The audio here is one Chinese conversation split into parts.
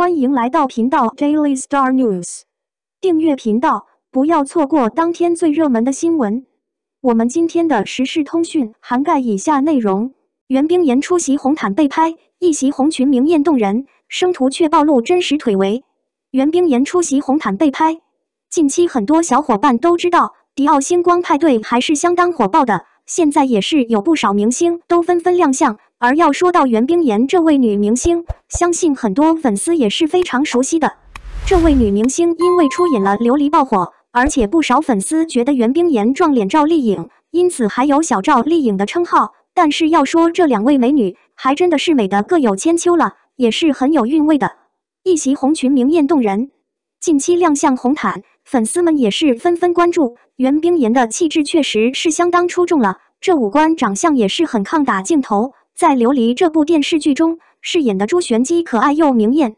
欢迎来到频道 Daily Star News，订阅频道，不要错过当天最热门的新闻。我们今天的时事通讯涵盖以下内容：袁冰妍出席红毯被拍，一袭红裙明艳动人，生图却暴露真实腿围。袁冰妍出席红毯被拍，近期很多小伙伴都知道，迪奥星光派对还是相当火爆的。现在也是有不少明星都纷纷亮相，而要说到袁冰妍这位女明星，相信很多粉丝也是非常熟悉的。这位女明星因为出演了《琉璃》爆火，而且不少粉丝觉得袁冰妍撞脸赵丽颖，因此还有“小赵丽颖”的称号。但是要说这两位美女，还真的是美的各有千秋了，也是很有韵味的。一袭红裙明艳动人，近期亮相红毯，粉丝们也是纷纷关注。袁冰妍的气质确实是相当出众了。这五官长相也是很抗打镜头，在《琉璃》这部电视剧中饰演的朱璇玑可爱又明艳。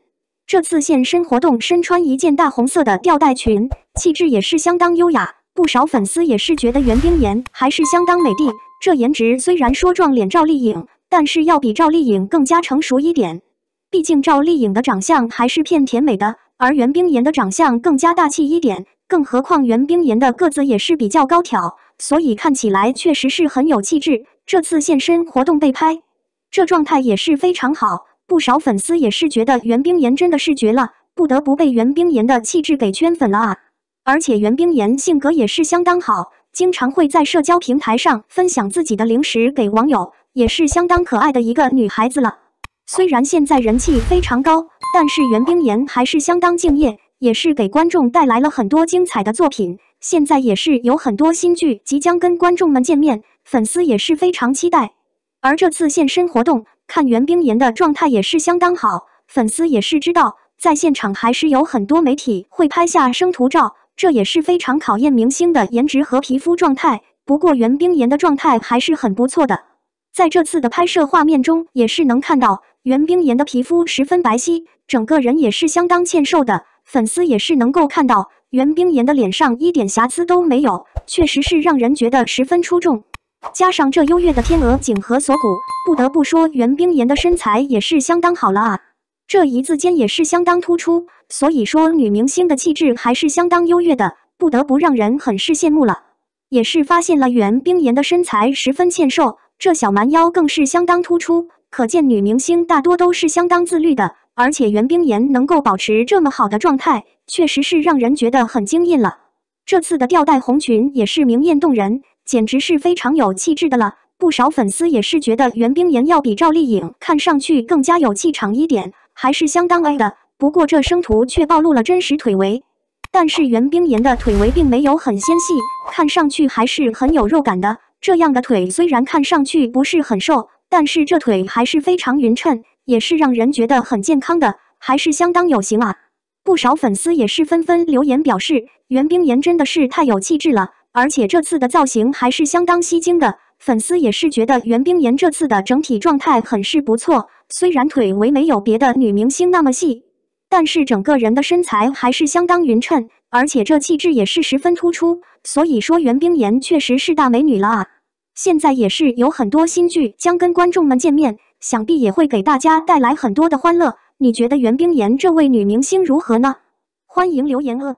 这次现身活动，身穿一件大红色的吊带裙，气质也是相当优雅。不少粉丝也是觉得袁冰妍还是相当美的。这颜值虽然说撞脸赵丽颖，但是要比赵丽颖更加成熟一点。毕竟赵丽颖的长相还是偏甜美的，而袁冰妍的长相更加大气一点。更何况袁冰妍的个子也是比较高挑。所以看起来确实是很有气质。这次现身活动被拍，这状态也是非常好。不少粉丝也是觉得袁冰妍真的是绝了，不得不被袁冰妍的气质给圈粉了啊！而且袁冰妍性格也是相当好，经常会在社交平台上分享自己的零食给网友，也是相当可爱的一个女孩子了。虽然现在人气非常高，但是袁冰妍还是相当敬业，也是给观众带来了很多精彩的作品。现在也是有很多新剧即将跟观众们见面，粉丝也是非常期待。而这次现身活动，看袁冰妍的状态也是相当好，粉丝也是知道，在现场还是有很多媒体会拍下生图照，这也是非常考验明星的颜值和皮肤状态。不过袁冰妍的状态还是很不错的，在这次的拍摄画面中也是能看到袁冰妍的皮肤十分白皙，整个人也是相当欠瘦的，粉丝也是能够看到。袁冰妍的脸上一点瑕疵都没有，确实是让人觉得十分出众。加上这优越的天鹅颈和锁骨，不得不说袁冰妍的身材也是相当好了啊！这一字肩也是相当突出，所以说女明星的气质还是相当优越的，不得不让人很是羡慕了。也是发现了袁冰妍的身材十分纤瘦，这小蛮腰更是相当突出，可见女明星大多都是相当自律的。而且袁冰妍能够保持这么好的状态，确实是让人觉得很惊艳了。这次的吊带红裙也是明艳动人，简直是非常有气质的了。不少粉丝也是觉得袁冰妍要比赵丽颖看上去更加有气场一点，还是相当 A 的。不过这生图却暴露了真实腿围，但是袁冰妍的腿围并没有很纤细，看上去还是很有肉感的。这样的腿虽然看上去不是很瘦，但是这腿还是非常匀称。也是让人觉得很健康的，还是相当有型啊！不少粉丝也是纷纷留言表示，袁冰妍真的是太有气质了，而且这次的造型还是相当吸睛的。粉丝也是觉得袁冰妍这次的整体状态很是不错，虽然腿围没有别的女明星那么细，但是整个人的身材还是相当匀称，而且这气质也是十分突出。所以说，袁冰妍确实是大美女了啊！现在也是有很多新剧将跟观众们见面。想必也会给大家带来很多的欢乐。你觉得袁冰妍这位女明星如何呢？欢迎留言哦。